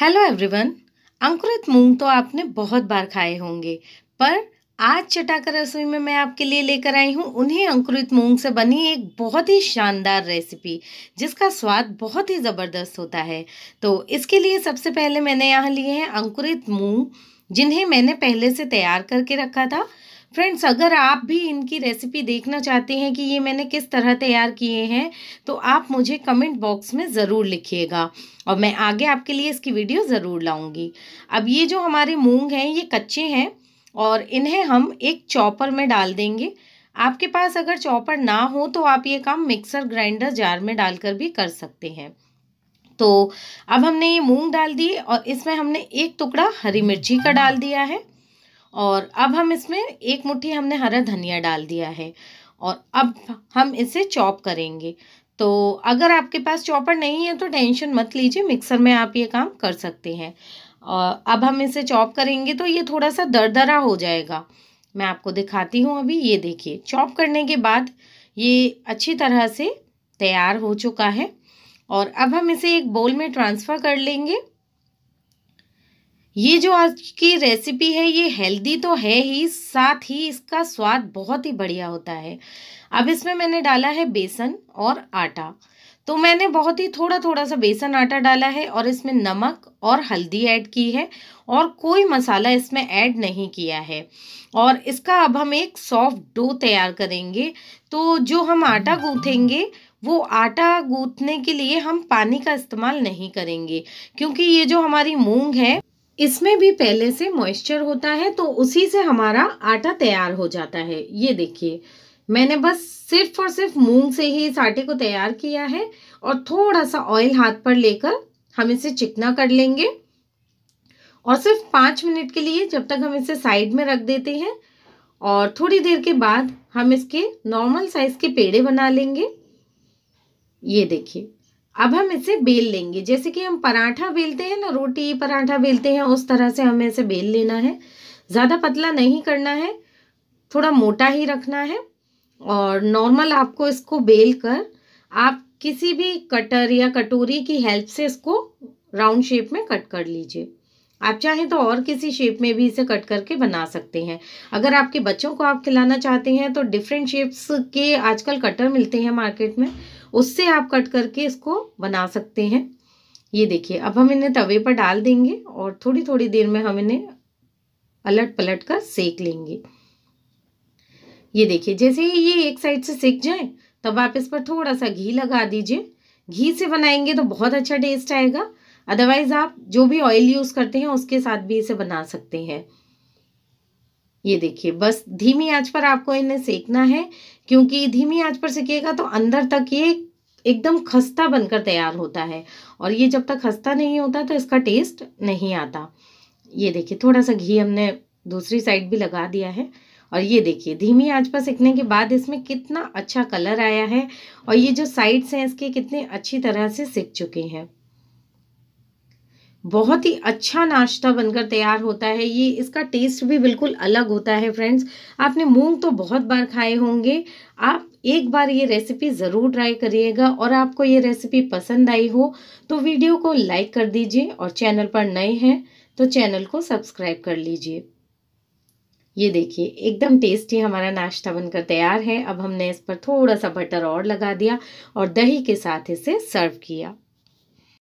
hello everyone अंकुरित मूंग तो आपने बहुत बार खाए होंगे पर आज चटाकर रसोई में मैं आपके लिए लेकर आई हूँ उन्हें अंकुरित मूंग से बनी एक बहुत ही शानदार रेसिपी जिसका स्वाद बहुत ही ज़बरदस्त होता है तो इसके लिए सबसे पहले मैंने यहाँ लिए हैं अंकुरित मूंग जिन्हें मैंने पहले से तैयार करके रखा था फ्रेंड्स अगर आप भी इनकी रेसिपी देखना चाहते हैं कि ये मैंने किस तरह तैयार किए हैं तो आप मुझे कमेंट बॉक्स में ज़रूर लिखिएगा और मैं आगे आपके लिए इसकी वीडियो ज़रूर लाऊंगी अब ये जो हमारे मूंग हैं ये कच्चे हैं और इन्हें हम एक चॉपर में डाल देंगे आपके पास अगर चॉपर ना हो तो आप ये काम मिक्सर ग्राइंडर जार में डालकर भी कर सकते हैं तो अब हमने ये मूंग डाल दिए और इसमें हमने एक टुकड़ा हरी मिर्ची का डाल दिया है और अब हम इसमें एक मुट्ठी हमने हरा धनिया डाल दिया है और अब हम इसे चॉप करेंगे तो अगर आपके पास चॉपर नहीं है तो टेंशन मत लीजिए मिक्सर में आप ये काम कर सकते हैं और अब हम इसे चॉप करेंगे तो ये थोड़ा सा दरदरा हो जाएगा मैं आपको दिखाती हूँ अभी ये देखिए चॉप करने के बाद ये अच्छी तरह से तैयार हो चुका है और अब हम इसे एक बोल में ट्रांसफ़र कर लेंगे ये जो आज की रेसिपी है ये हेल्दी तो है ही साथ ही इसका स्वाद बहुत ही बढ़िया होता है अब इसमें मैंने डाला है बेसन और आटा तो मैंने बहुत ही थोड़ा थोड़ा सा बेसन आटा डाला है और इसमें नमक और हल्दी ऐड की है और कोई मसाला इसमें ऐड नहीं किया है और इसका अब हम एक सॉफ्ट डो तैयार करेंगे तो जो हम आटा गूँथेंगे वो आटा गूँथने के लिए हम पानी का इस्तेमाल नहीं करेंगे क्योंकि ये जो हमारी मूंग है इसमें भी पहले से मॉइस्चर होता है तो उसी से हमारा आटा तैयार हो जाता है ये देखिए मैंने बस सिर्फ और सिर्फ मूंग से ही इस आटे को तैयार किया है और थोड़ा सा ऑयल हाथ पर लेकर हम इसे चिकना कर लेंगे और सिर्फ पाँच मिनट के लिए जब तक हम इसे साइड में रख देते हैं और थोड़ी देर के बाद हम इसके नॉर्मल साइज़ के पेड़े बना लेंगे ये देखिए अब हम इसे बेल लेंगे जैसे कि हम पराठा बेलते हैं ना रोटी पराठा बेलते हैं उस तरह से हमें इसे बेल लेना है ज़्यादा पतला नहीं करना है थोड़ा मोटा ही रखना है और नॉर्मल आपको इसको बेल कर आप किसी भी कटर या कटोरी की हेल्प से इसको राउंड शेप में कट कर लीजिए आप चाहें तो और किसी शेप में भी इसे कट करके बना सकते हैं अगर आपके बच्चों को आप खिलाना चाहते हैं तो डिफरेंट शेप्स के आजकल कटर मिलते हैं मार्केट में उससे आप कट करके इसको बना सकते हैं ये देखिए अब हम इन्हें तवे पर डाल देंगे और थोड़ी थोड़ी देर में हम इन्हें अलट पलट कर सेक लेंगे ये देखिए जैसे ही ये एक साइड से सेक जाए तब आप इस पर थोड़ा सा घी लगा दीजिए घी से बनाएंगे तो बहुत अच्छा टेस्ट आएगा अदरवाइज आप जो भी ऑयल यूज़ करते हैं उसके साथ भी इसे बना सकते हैं ये देखिए बस धीमी आंच पर आपको इन्हें सेकना है क्योंकि धीमी आंच पर सेकेगा तो अंदर तक ये एकदम खस्ता बनकर तैयार होता है और ये जब तक खस्ता नहीं होता तो इसका टेस्ट नहीं आता ये देखिए थोड़ा सा घी हमने दूसरी साइड भी लगा दिया है और ये देखिए धीमी आंच पर सेकने के बाद इसमें कितना अच्छा कलर आया है और ये जो साइड्स हैं इसके कितने अच्छी तरह से सिक चुके हैं बहुत ही अच्छा नाश्ता बनकर तैयार होता है ये इसका टेस्ट भी बिल्कुल अलग होता है फ्रेंड्स आपने मूंग तो बहुत बार खाए होंगे आप एक बार ये रेसिपी ज़रूर ट्राई करिएगा और आपको ये रेसिपी पसंद आई हो तो वीडियो को लाइक कर दीजिए और चैनल पर नए हैं तो चैनल को सब्सक्राइब कर लीजिए ये देखिए एकदम टेस्टी हमारा नाश्ता बनकर तैयार है अब हमने इस पर थोड़ा सा बटर और लगा दिया और दही के साथ इसे सर्व किया